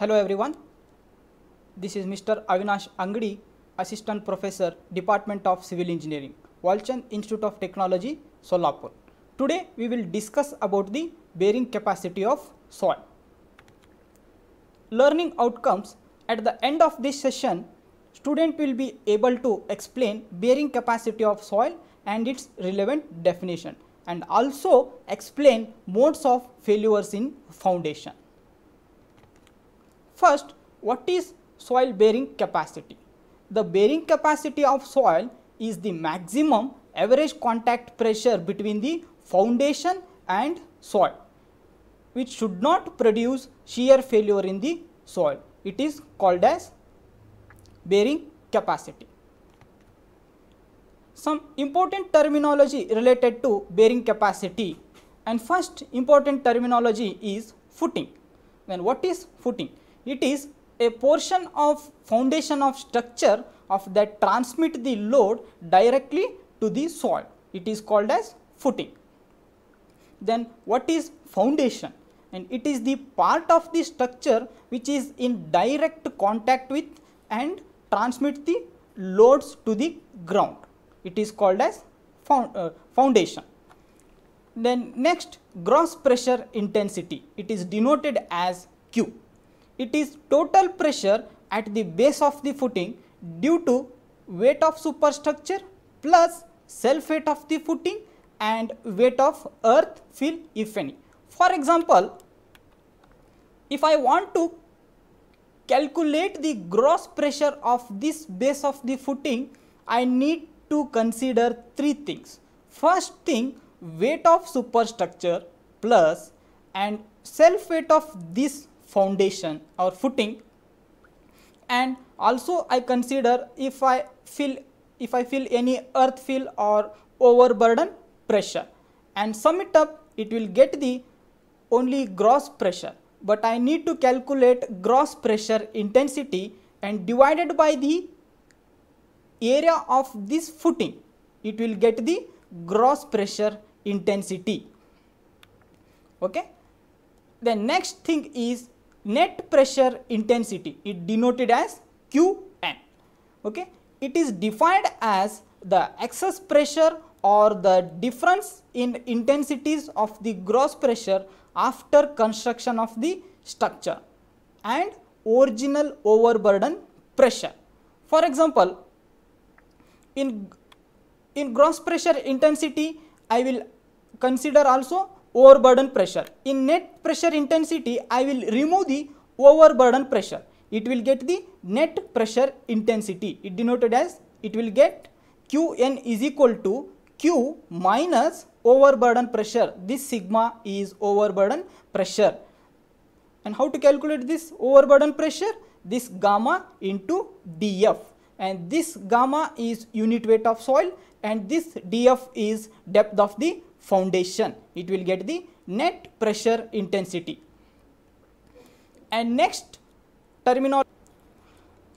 Hello everyone. This is Mr. Avinash Angadi, Assistant Professor, Department of Civil Engineering, Walchand Institute of Technology, Solapur. Today we will discuss about the bearing capacity of soil. Learning outcomes at the end of this session, student will be able to explain bearing capacity of soil and its relevant definition and also explain modes of failures in foundation. First, what is soil bearing capacity? The bearing capacity of soil is the maximum average contact pressure between the foundation and soil, which should not produce shear failure in the soil. It is called as bearing capacity. Some important terminology related to bearing capacity and first important terminology is footing. Then what is footing? It is a portion of foundation of structure of that transmit the load directly to the soil. It is called as footing. Then what is foundation? And it is the part of the structure which is in direct contact with and transmit the loads to the ground. It is called as uh, foundation. Then next gross pressure intensity, it is denoted as Q. It is total pressure at the base of the footing due to weight of superstructure plus self weight of the footing and weight of earth fill if any. For example, if I want to calculate the gross pressure of this base of the footing, I need to consider three things. First thing weight of superstructure plus and self weight of this foundation or footing and also I consider if I feel if I feel any earth fill or overburden pressure and sum it up it will get the only gross pressure but I need to calculate gross pressure intensity and divided by the area of this footing it will get the gross pressure intensity okay the next thing is net pressure intensity it denoted as Qn. Okay. It is defined as the excess pressure or the difference in intensities of the gross pressure after construction of the structure and original overburden pressure. For example, in, in gross pressure intensity, I will consider also overburden pressure. In net pressure intensity, I will remove the overburden pressure. It will get the net pressure intensity. It denoted as it will get Qn is equal to Q minus overburden pressure. This sigma is overburden pressure. And how to calculate this overburden pressure? This gamma into dF. And this gamma is unit weight of soil and this dF is depth of the foundation it will get the net pressure intensity and next terminal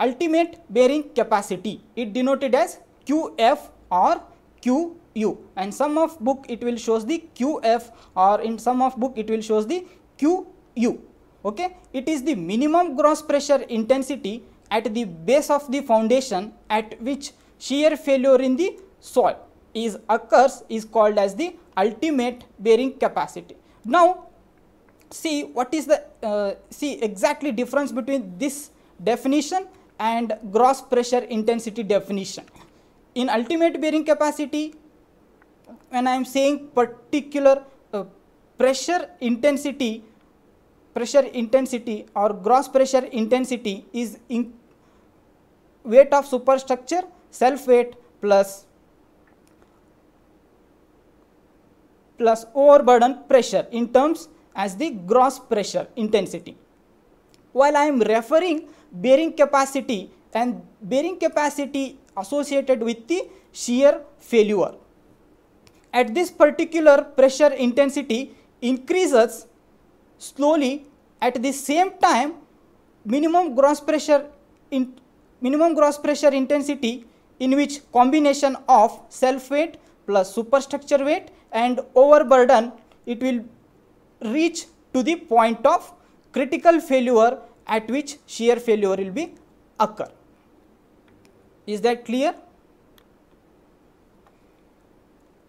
ultimate bearing capacity it denoted as qf or qu and some of book it will shows the qf or in some of book it will shows the qu okay it is the minimum gross pressure intensity at the base of the foundation at which shear failure in the soil is occurs is called as the ultimate bearing capacity. Now, see what is the uh, see exactly difference between this definition and gross pressure intensity definition. In ultimate bearing capacity, when I am saying particular uh, pressure intensity, pressure intensity or gross pressure intensity is in weight of superstructure, self weight plus plus overburden pressure in terms as the gross pressure intensity. While I am referring bearing capacity and bearing capacity associated with the shear failure. At this particular pressure intensity increases slowly at the same time minimum gross pressure in minimum gross pressure intensity in which combination of self weight plus superstructure weight and overburden it will reach to the point of critical failure at which shear failure will be occur. Is that clear?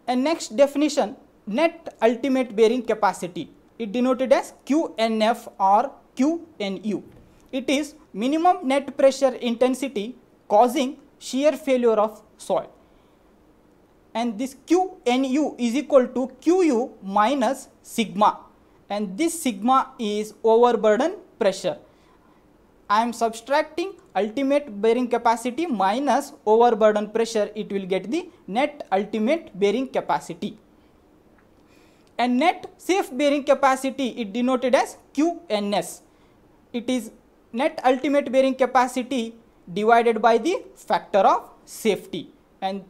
And next definition net ultimate bearing capacity it denoted as QNF or QNU. It is minimum net pressure intensity causing shear failure of soil and this QNU is equal to QU minus sigma and this sigma is overburden pressure. I am subtracting ultimate bearing capacity minus overburden pressure it will get the net ultimate bearing capacity. And net safe bearing capacity it denoted as QNS. It is net ultimate bearing capacity divided by the factor of safety and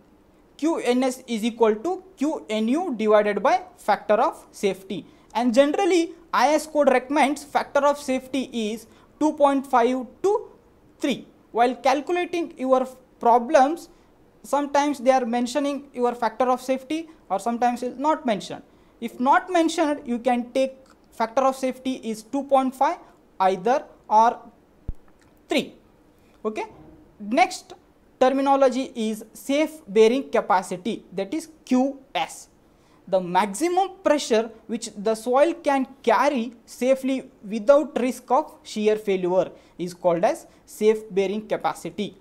QNS is equal to QNU divided by factor of safety. And generally IS code recommends factor of safety is 2.5 to 3. While calculating your problems, sometimes they are mentioning your factor of safety or sometimes it is not mentioned. If not mentioned, you can take factor of safety is 2.5 either or 3. Okay. Next terminology is safe bearing capacity that is QS. The maximum pressure which the soil can carry safely without risk of shear failure is called as safe bearing capacity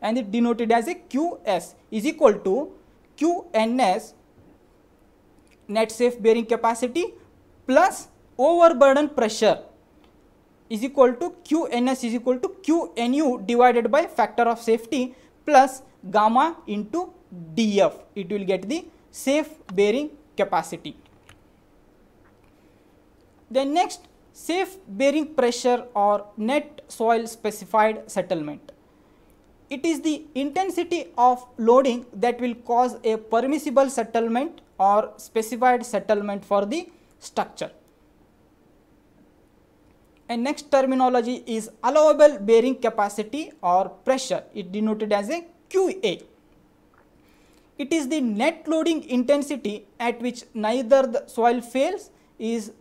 and it denoted as a QS is equal to QNS net safe bearing capacity plus overburden pressure is equal to QNS is equal to QNU divided by factor of safety plus gamma into DF. It will get the safe bearing capacity. Then next safe bearing pressure or net soil specified settlement. It is the intensity of loading that will cause a permissible settlement or specified settlement for the structure. And next terminology is allowable bearing capacity or pressure, it denoted as a QA. It is the net loading intensity at which neither the soil fails is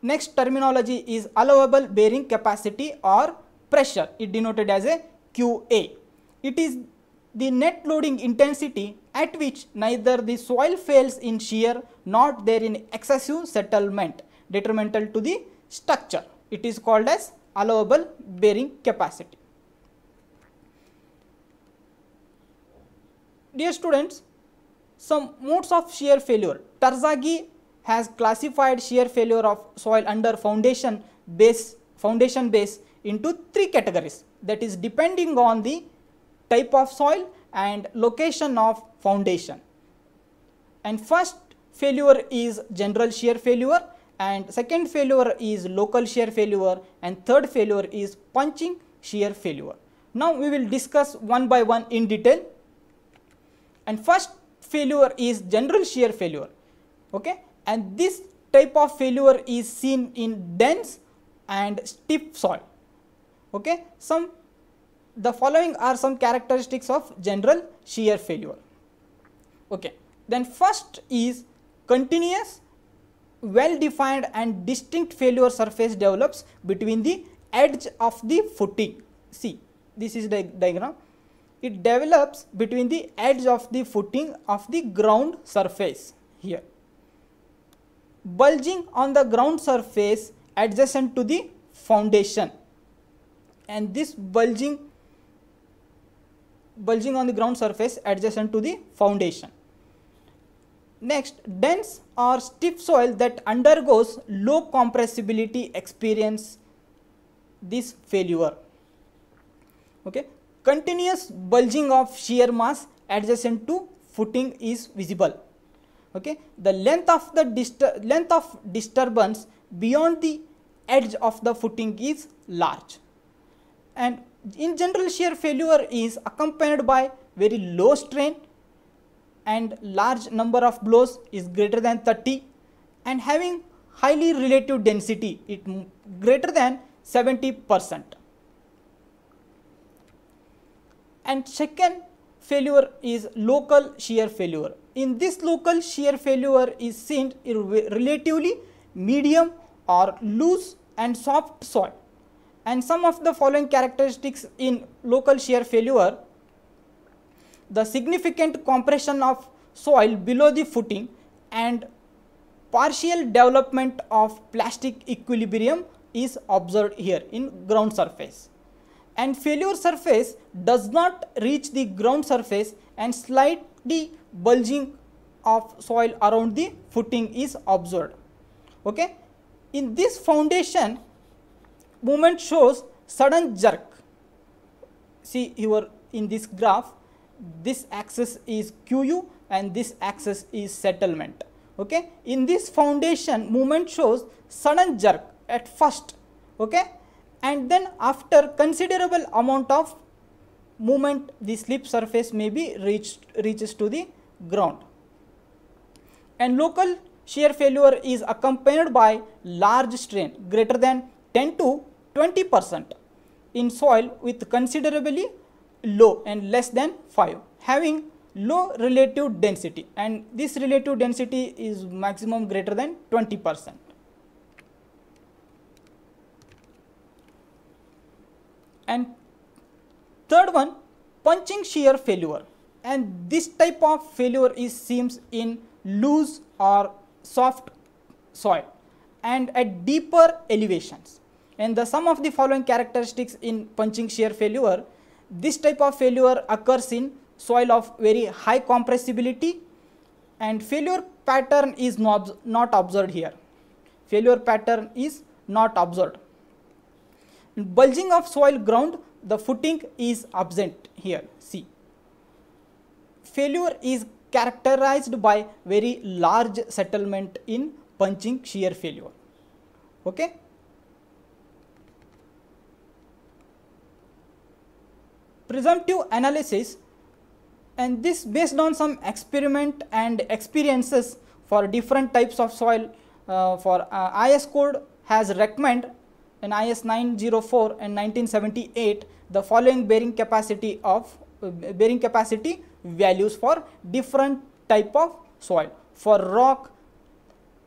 Next terminology is allowable bearing capacity or pressure, it denoted as a QA. It is the net loading intensity at which neither the soil fails in shear nor there in excessive settlement detrimental to the structure. It is called as allowable bearing capacity. Dear students, some modes of shear failure. Terzaghi has classified shear failure of soil under foundation base, foundation base into three categories that is depending on the type of soil, and location of foundation. And first failure is general shear failure and second failure is local shear failure and third failure is punching shear failure. Now we will discuss one by one in detail and first failure is general shear failure okay and this type of failure is seen in dense and stiff soil okay some the following are some characteristics of general shear failure. Okay. Then first is continuous well defined and distinct failure surface develops between the edge of the footing. See this is the diagram. It develops between the edge of the footing of the ground surface here. Bulging on the ground surface adjacent to the foundation and this bulging bulging on the ground surface adjacent to the foundation. Next, dense or stiff soil that undergoes low compressibility experience this failure. Okay. Continuous bulging of shear mass adjacent to footing is visible. Okay. The length of the length of disturbance beyond the edge of the footing is large and in general shear failure is accompanied by very low strain and large number of blows is greater than 30 and having highly relative density it greater than 70 percent and second failure is local shear failure in this local shear failure is seen in relatively medium or loose and soft soil and some of the following characteristics in local shear failure the significant compression of soil below the footing and partial development of plastic equilibrium is observed here in ground surface. And failure surface does not reach the ground surface and slightly bulging of soil around the footing is observed. Okay? In this foundation, movement shows sudden jerk. See here in this graph, this axis is QU and this axis is settlement. Okay. In this foundation, movement shows sudden jerk at first. Okay. And then after considerable amount of movement, the slip surface may be reached reaches to the ground. And local shear failure is accompanied by large strain greater than 10 to 20 percent in soil with considerably low and less than 5 having low relative density and this relative density is maximum greater than 20 percent. And third one punching shear failure and this type of failure is seems in loose or soft soil and at deeper elevations and the sum of the following characteristics in punching shear failure. This type of failure occurs in soil of very high compressibility and failure pattern is not, not observed here. Failure pattern is not observed. Bulging of soil ground, the footing is absent here, see. Failure is characterized by very large settlement in punching shear failure. Okay. presumptive analysis and this based on some experiment and experiences for different types of soil uh, for uh, IS code has recommended in IS 904 and 1978 the following bearing capacity of uh, bearing capacity values for different type of soil. For rock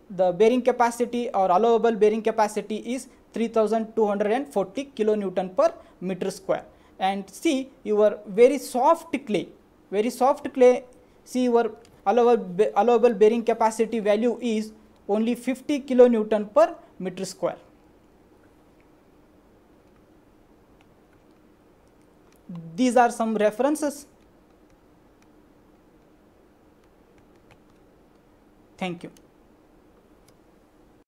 the bearing capacity or allowable bearing capacity is 3240 kilonewton per meter square and see your very soft clay, very soft clay, see your allowable, allowable bearing capacity value is only 50 kilonewton per meter square. These are some references. Thank you.